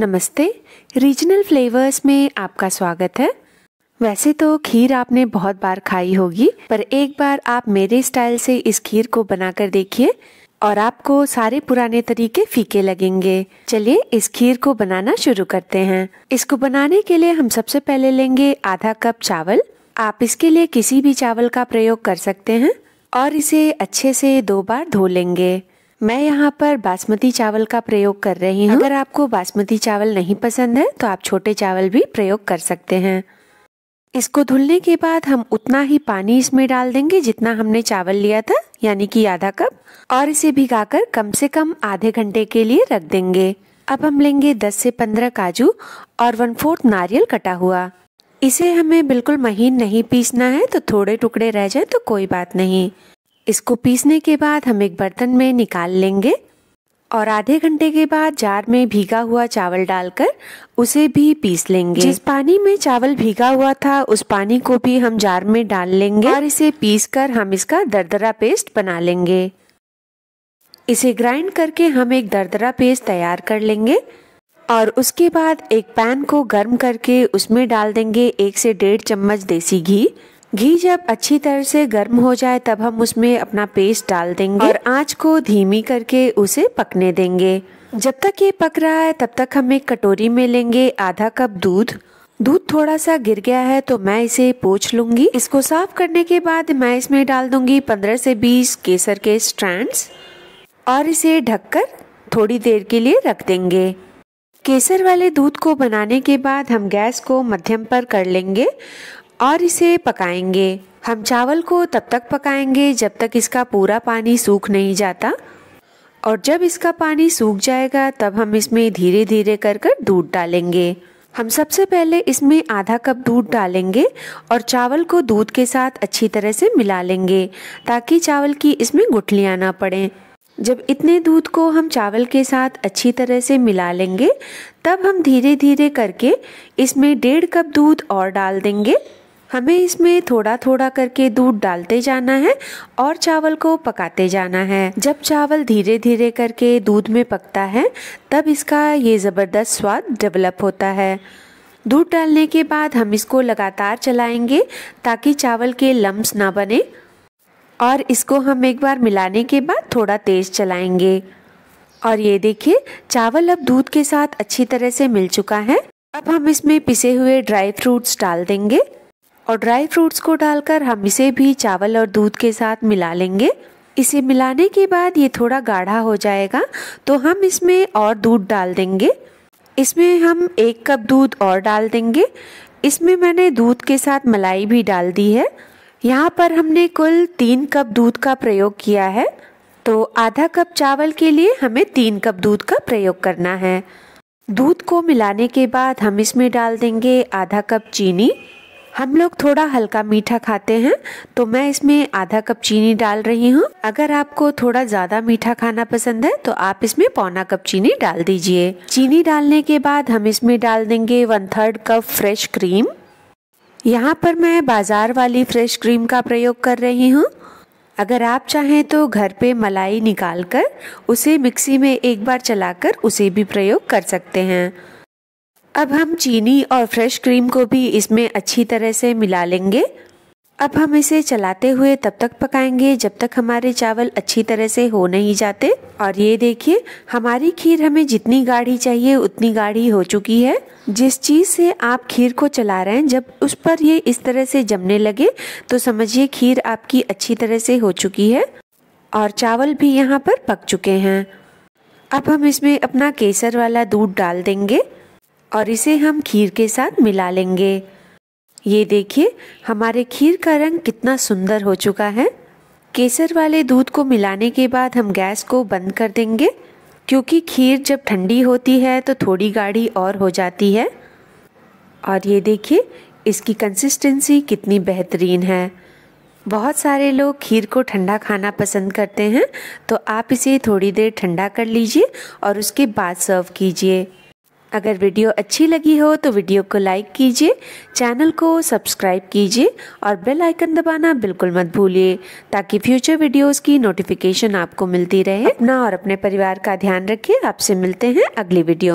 नमस्ते regional flavours में आपका स्वागत है वैसे तो खीर आपने बहुत बार खाई होगी पर एक बार आप मेरे स्टाइल से इस खीर को बनाकर देखिए और आपको सारे पुराने तरीके फीके लगेंगे चलिए इस खीर को बनाना शुरू करते हैं इसको बनाने के लिए हम सबसे पहले लेंगे आधा कप चावल आप इसके लिए किसी भी चावल का प्रयोग कर सकते हैं और इसे अच्छे से दो बार धो लेंगे मैं यहाँ पर बासमती चावल का प्रयोग कर रही हूँ हाँ? अगर आपको बासमती चावल नहीं पसंद है तो आप छोटे चावल भी प्रयोग कर सकते हैं इसको धुलने के बाद हम उतना ही पानी इसमें डाल देंगे जितना हमने चावल लिया था यानी कि आधा कप और इसे भिगाकर कम से कम आधे घंटे के लिए रख देंगे अब हम लेंगे 10 से 15 काजू और वन फोर्थ नारियल कटा हुआ इसे हमें बिल्कुल महीन नहीं पीसना है तो थोड़े टुकड़े रह जाए तो कोई बात नहीं इसको पीसने के बाद हम एक बर्तन में निकाल लेंगे और आधे घंटे के बाद जार में भीगा हुआ चावल डालकर उसे भी पीस लेंगे जिस पानी में चावल भीगा हुआ था उस पानी को भी हम जार में डाल लेंगे और इसे पीस कर हम इसका दरदरा पेस्ट बना लेंगे इसे ग्राइंड करके हम एक दरदरा पेस्ट तैयार कर लेंगे और उसके बाद एक पैन को गर्म करके उसमें डाल देंगे एक से डेढ़ चम्मच देसी घी घी जब अच्छी तरह से गर्म हो जाए तब हम उसमें अपना पेस्ट डाल देंगे और आँच को धीमी करके उसे पकने देंगे जब तक ये पक रहा है तब तक हम एक कटोरी में लेंगे आधा कप दूध दूध थोड़ा सा गिर गया है तो मैं इसे पोछ लूंगी इसको साफ करने के बाद मैं इसमें डाल दूंगी 15 से 20 केसर के स्ट्रैंड्स और इसे ढककर थोड़ी देर के लिए रख देंगे केसर वाले दूध को बनाने के बाद हम गैस को मध्यम पर कर लेंगे और इसे पकाएंगे हम चावल को तब तक पकाएंगे जब तक इसका पूरा पानी सूख नहीं जाता और जब इसका पानी सूख जाएगा तब हम इसमें धीरे धीरे कर कर दूध डालेंगे हम सबसे पहले इसमें आधा कप दूध डालेंगे और चावल को दूध के साथ अच्छी तरह से मिला लेंगे ताकि चावल की इसमें गुठलियाँ ना पड़ें जब इतने दूध को हम चावल के साथ अच्छी तरह से मिला लेंगे तब हम धीरे धीरे करके इसमें डेढ़ कप दूध और डाल देंगे हमें इसमें थोड़ा थोड़ा करके दूध डालते जाना है और चावल को पकाते जाना है जब चावल धीरे धीरे करके दूध में पकता है तब इसका ये ज़बरदस्त स्वाद डेवलप होता है दूध डालने के बाद हम इसको लगातार चलाएंगे ताकि चावल के लम्ब ना बने और इसको हम एक बार मिलाने के बाद थोड़ा तेज़ चलाएंगे और ये देखिए चावल अब दूध के साथ अच्छी तरह से मिल चुका है अब हम इसमें पिसे हुए ड्राई फ्रूट्स डाल देंगे और ड्राई फ्रूट्स को डालकर हम इसे भी चावल और दूध के साथ मिला लेंगे इसे मिलाने के बाद ये थोड़ा गाढ़ा हो जाएगा तो हम इसमें और दूध डाल देंगे इसमें हम एक कप दूध और डाल देंगे इसमें मैंने दूध के साथ मलाई भी डाल दी है यहाँ पर हमने कुल तीन कप दूध का प्रयोग किया है तो आधा कप चावल के लिए हमें तीन कप दूध का प्रयोग करना है दूध को मिलाने के बाद हम इसमें डाल देंगे आधा कप चीनी हम लोग थोड़ा हल्का मीठा खाते हैं तो मैं इसमें आधा कप चीनी डाल रही हूँ अगर आपको थोड़ा ज़्यादा मीठा खाना पसंद है तो आप इसमें पौना कप चीनी डाल दीजिए चीनी डालने के बाद हम इसमें डाल देंगे one third cup fresh cream यहाँ पर मैं बाज़ार वाली फ्रेश क्रीम का प्रयोग कर रही हूँ अगर आप चाहें तो घर पे मलाई निकाल कर उसे मिक्सी में एक बार चलाकर उसे भी प्रयोग कर सकते हैं अब हम चीनी और फ्रेश क्रीम को भी इसमें अच्छी तरह से मिला लेंगे अब हम इसे चलाते हुए तब तक पकाएंगे जब तक हमारे चावल अच्छी तरह से हो नहीं जाते और ये देखिए हमारी खीर हमें जितनी गाढ़ी चाहिए उतनी गाढ़ी हो चुकी है जिस चीज़ से आप खीर को चला रहे हैं जब उस पर ये इस तरह से जमने लगे तो समझिए खीर आपकी अच्छी तरह से हो चुकी है और चावल भी यहाँ पर पक चुके हैं अब हम इसमें अपना केसर वाला दूध डाल देंगे और इसे हम खीर के साथ मिला लेंगे ये देखिए हमारे खीर का रंग कितना सुंदर हो चुका है केसर वाले दूध को मिलाने के बाद हम गैस को बंद कर देंगे क्योंकि खीर जब ठंडी होती है तो थोड़ी गाढ़ी और हो जाती है और ये देखिए इसकी कंसिस्टेंसी कितनी बेहतरीन है बहुत सारे लोग खीर को ठंडा खाना पसंद करते हैं तो आप इसे थोड़ी देर ठंडा कर लीजिए और उसके बाद सर्व कीजिए अगर वीडियो अच्छी लगी हो तो वीडियो को लाइक कीजिए चैनल को सब्सक्राइब कीजिए और बेल आइकन दबाना बिल्कुल मत भूलिए ताकि फ्यूचर वीडियोस की नोटिफिकेशन आपको मिलती रहे अपना और अपने परिवार का ध्यान रखिए आपसे मिलते हैं अगली वीडियो